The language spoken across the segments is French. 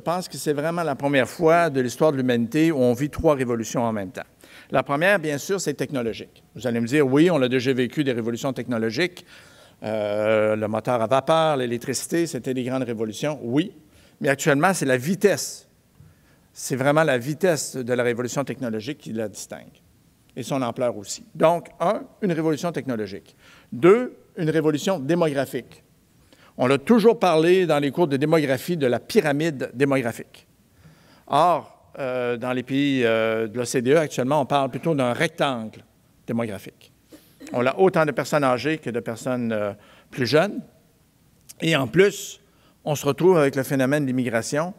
pense que c'est vraiment la première fois de l'histoire de l'humanité où on vit trois révolutions en même temps. La première, bien sûr, c'est technologique. Vous allez me dire, oui, on a déjà vécu des révolutions technologiques. Euh, le moteur à vapeur, l'électricité, c'était des grandes révolutions, oui. Mais actuellement, c'est la vitesse. C'est vraiment la vitesse de la révolution technologique qui la distingue et son ampleur aussi. Donc, un, une révolution technologique. Deux, une révolution démographique. On a toujours parlé dans les cours de démographie de la pyramide démographique. Or, euh, dans les pays euh, de l'OCDE, actuellement, on parle plutôt d'un rectangle démographique. On a autant de personnes âgées que de personnes euh, plus jeunes. Et en plus, on se retrouve avec le phénomène d'immigration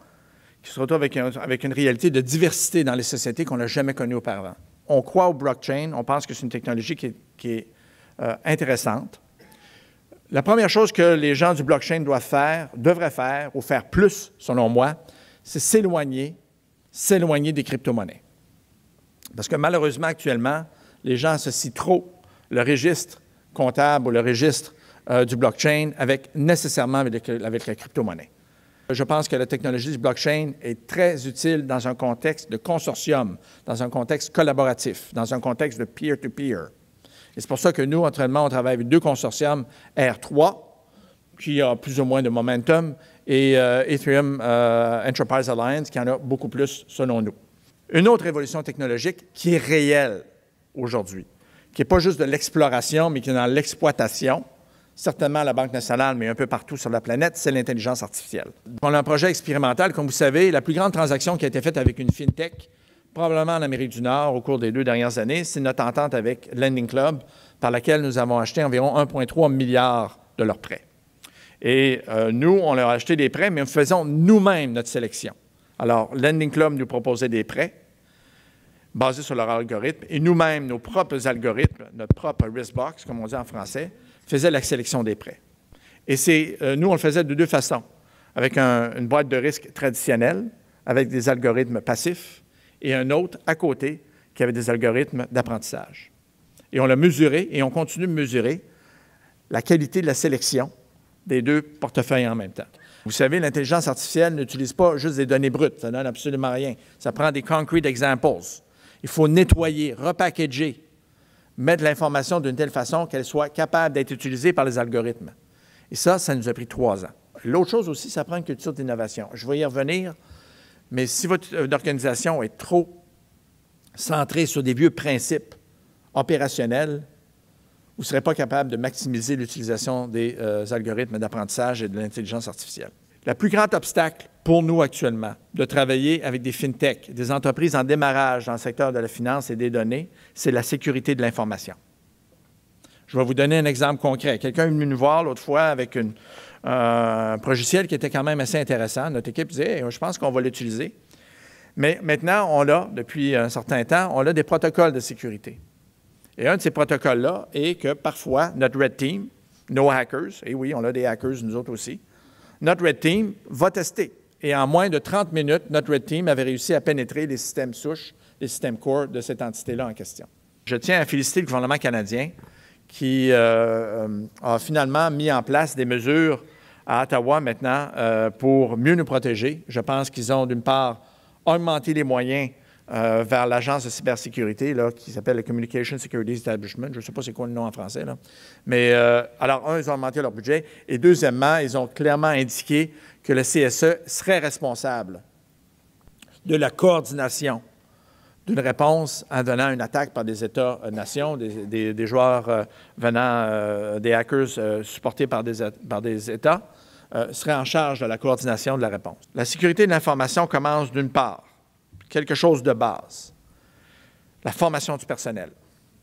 qui se retrouve avec, une réalité de diversité dans les sociétés qu'on n'a jamais connue auparavant. On croit au blockchain, on pense que c'est une technologie qui est, intéressante. La première chose que les gens du blockchain doivent faire, devraient faire, ou faire plus, selon moi, c'est s'éloigner, s'éloigner des crypto-monnaies. Parce que malheureusement, actuellement, les gens associent trop le registre comptable ou le registre euh, du blockchain avec nécessairement avec, la crypto-monnaie. Je pense que la technologie du blockchain est très utile dans un contexte de consortium, dans un contexte collaboratif, dans un contexte de peer-to-peer. peer to peer et c'est pour ça que nous, entraînement, on travaille avec deux consortiums R3, qui a plus ou moins de momentum, et Ethereum euh, euh, Enterprise Alliance, qui en a beaucoup plus, selon nous. Une autre évolution technologique qui est réelle aujourd'hui, qui n'est pas juste de l'exploration, mais qui est dans l'exploitation, certainement à la Banque nationale, mais un peu partout sur la planète, c'est l'intelligence artificielle. On a un projet expérimental. Comme vous savez, la plus grande transaction qui a été faite avec une fintech, probablement en Amérique du Nord au cours des deux dernières années, c'est notre entente avec Lending Club, par laquelle nous avons acheté environ 1,3 milliard de leurs prêts. Et euh, nous, on leur a acheté des prêts, mais nous faisons nous-mêmes notre sélection. Alors, Lending Club nous proposait des prêts basés sur leur algorithme, et nous-mêmes, nos propres algorithmes, notre propre risk box, comme on dit en français, faisaient la sélection des prêts. Et c'est, euh, nous, on le faisait de deux façons. Avec une boîte de risque traditionnelle, avec des algorithmes passifs, et un autre à côté qui avait des algorithmes d'apprentissage. Et on l'a mesuré et on continue de mesurer la qualité de la sélection des deux portefeuilles en même temps. Vous savez, l'intelligence artificielle n'utilise pas juste des données brutes, ça donne absolument rien. Ça prend des concrete examples. Il faut nettoyer, repackager, mettre l'information d'une telle façon qu'elle soit capable d'être utilisée par les algorithmes. Et ça, ça nous a pris trois ans. L'autre chose aussi, ça prend une culture d'innovation. Je vais y revenir mais si votre euh, organisation est trop centrée sur des vieux principes opérationnels, vous ne serez pas capable de maximiser l'utilisation des euh, algorithmes d'apprentissage et de l'intelligence artificielle. Le plus grand obstacle pour nous actuellement de travailler avec des FinTech, des entreprises en démarrage dans le secteur de la finance et des données, c'est la sécurité de l'information. Je vais vous donner un exemple concret. Quelqu'un est venu nous voir l'autre fois avec euh, un logiciel qui était quand même assez intéressant. Notre équipe disait, je pense qu'on va l'utiliser. Mais maintenant, on l'a, depuis un certain temps, on a des protocoles de sécurité. Et un de ces protocoles-là est que parfois, notre Red Team, nos hackers, et oui, on a des hackers, nous autres aussi, notre Red Team va tester. Et en moins de 30 minutes, notre Red Team avait réussi à pénétrer les systèmes souches, les systèmes core de cette entité-là en question. Je tiens à féliciter le gouvernement canadien qui euh, euh, a finalement mis en place des mesures à Ottawa maintenant euh, pour mieux nous protéger. Je pense qu'ils ont d'une part augmenté les moyens vers l'agence de cybersécurité là, qui s'appelle le Communication Security Establishment. Je ne sais pas c'est quoi le nom en français. Là. Mais alors, un, ils ont augmenté leur budget et deuxièmement, ils ont clairement indiqué que le CSE serait responsable de la coordination une réponse en donnant une attaque par des États-nations, des, joueurs euh, venant euh, des hackers euh, supportés par des, par des États, serait en charge de la coordination de la réponse. La sécurité de l'information commence d'une part, quelque chose de base, la formation du personnel.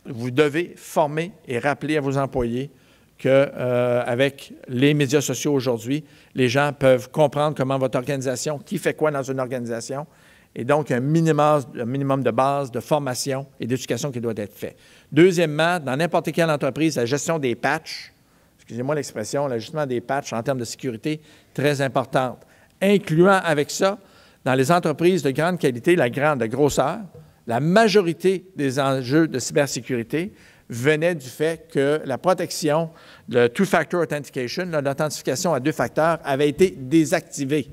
Vous devez former et rappeler à vos employés qu'avec les médias sociaux aujourd'hui, les gens peuvent comprendre comment votre organisation, qui fait quoi dans une organisation, et donc un minimum, minimum de base, de formation et d'éducation qui doit être fait. Deuxièmement, dans n'importe quelle entreprise, la gestion des patchs, excusez-moi l'expression, l'ajustement des patchs en termes de sécurité, très importante, incluant avec ça, dans les entreprises de grande qualité, la grande grosseur, la majorité des enjeux de cybersécurité venaient du fait que la protection, le two-factor authentication, l'authentification à deux facteurs, avait été désactivée.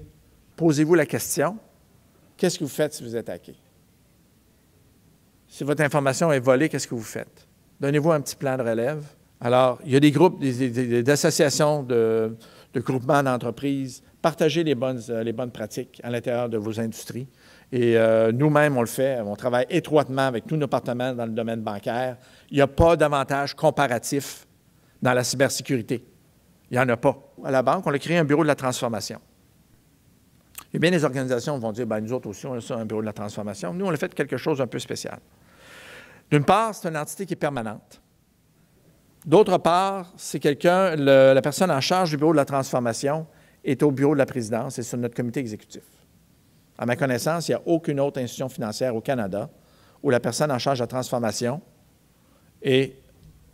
Posez-vous la question, qu'est-ce que vous faites si vous êtes hacké? Si votre information est volée, qu'est-ce que vous faites? Donnez-vous un petit plan de relève. Alors, il y a des groupes, des, associations de, groupements d'entreprises. Partagez les bonnes, euh, les bonnes pratiques à l'intérieur de vos industries. Et euh, nous-mêmes, on le fait. On travaille étroitement avec tous nos partenaires dans le domaine bancaire. Il n'y a pas d'avantage comparatif dans la cybersécurité. Il n'y en a pas. À la banque, on a créé un bureau de la transformation. Eh bien, les organisations vont dire, bien, nous autres aussi, on a ça, un bureau de la transformation. Nous, on a fait quelque chose d'un peu spécial. D'une part, c'est une entité qui est permanente. D'autre part, c'est quelqu'un, la personne en charge du bureau de la transformation est au bureau de la présidence et sur notre comité exécutif. À ma connaissance, il n'y a aucune autre institution financière au Canada où la personne en charge de la transformation est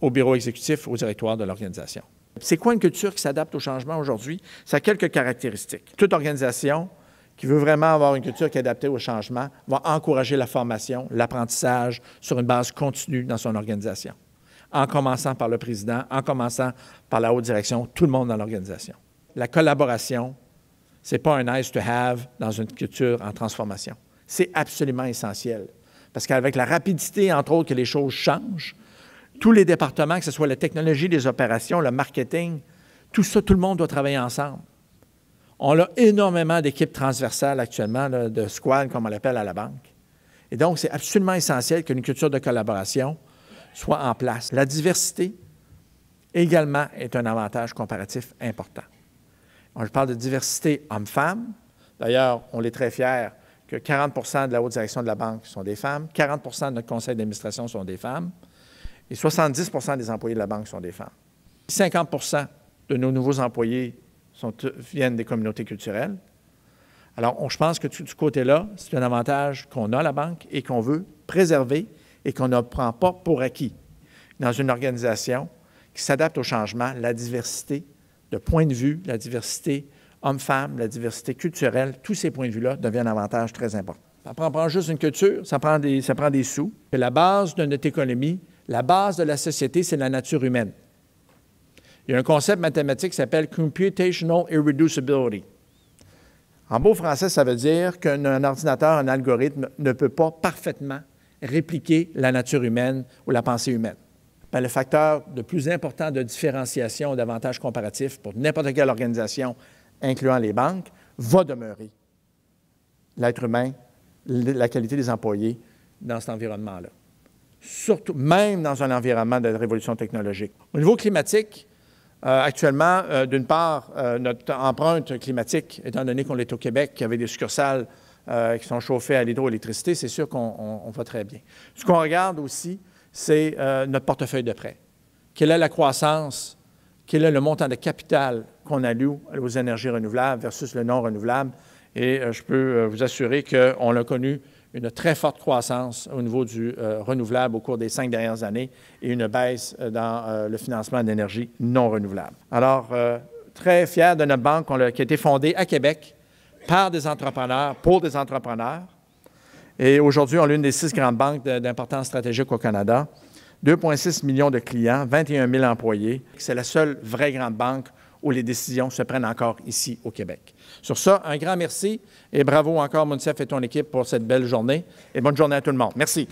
au bureau exécutif, au directoire de l'organisation. C'est quoi une culture qui s'adapte au changement aujourd'hui? Ça a quelques caractéristiques. Toute organisation qui veut vraiment avoir une culture qui est adaptée au changement, va encourager la formation, l'apprentissage sur une base continue dans son organisation, en commençant par le président, en commençant par la haute direction, tout le monde dans l'organisation. La collaboration, ce n'est pas un nice to have dans une culture en transformation. C'est absolument essentiel. Parce qu'avec la rapidité, entre autres, que les choses changent, tous les départements, que ce soit la technologie, les opérations, le marketing, tout ça, tout le monde doit travailler ensemble. On a énormément d'équipes transversales actuellement, de squads, comme on l'appelle à la banque. Et donc, c'est absolument essentiel qu'une culture de collaboration soit en place. La diversité également est un avantage comparatif important. On parle de diversité hommes-femmes. D'ailleurs, on est très fiers que 40 de la haute direction de la banque sont des femmes, 40 de notre conseil d'administration sont des femmes et 70 des employés de la banque sont des femmes. 50 de nos nouveaux employés viennent des communautés culturelles. Alors, je pense que du côté-là, c'est un avantage qu'on a à la banque et qu'on veut préserver et qu'on ne prend pas pour acquis dans une organisation qui s'adapte au changement, la diversité de points de vue, la diversité homme-femme, la diversité culturelle, tous ces points de vue-là deviennent un avantage très important. Ça prend juste une culture, ça prend des, sous. la base de notre économie, la base de la société, c'est la nature humaine. Il y a un concept mathématique qui s'appelle computational irreducibility. En beau français, ça veut dire qu'un ordinateur, un algorithme ne peut pas parfaitement répliquer la nature humaine ou la pensée humaine. Ben, le facteur le plus important de différenciation ou d'avantage comparatif pour n'importe quelle organisation, incluant les banques, va demeurer l'être humain, la qualité des employés dans cet environnement-là. Surtout, même dans un environnement de révolution technologique. Au niveau climatique, euh, actuellement, euh, d'une part, euh, notre empreinte climatique, étant donné qu'on est au Québec avait des succursales qui sont chauffées à l'hydroélectricité, c'est sûr qu'on va très bien. Ce qu'on regarde aussi, c'est notre portefeuille de prêts. Quelle est la croissance? Quel est le montant de capital qu'on alloue aux énergies renouvelables versus le non renouvelable? Et je peux vous assurer qu'on l'a connu une très forte croissance au niveau du euh, renouvelable au cours des cinq dernières années et une baisse euh, dans euh, le financement d'énergie non renouvelable. Alors, très fier de notre banque qui a été fondée à Québec par des entrepreneurs, pour des entrepreneurs. Et aujourd'hui, on est l'une des six grandes banques d'importance stratégique au Canada. 2,6 millions de clients, 21 000 employés. C'est la seule vraie grande banque où les décisions se prennent encore ici au Québec. Sur ça, un grand merci et bravo encore, Monsieur, et ton équipe, pour cette belle journée. Et bonne journée à tout le monde. Merci.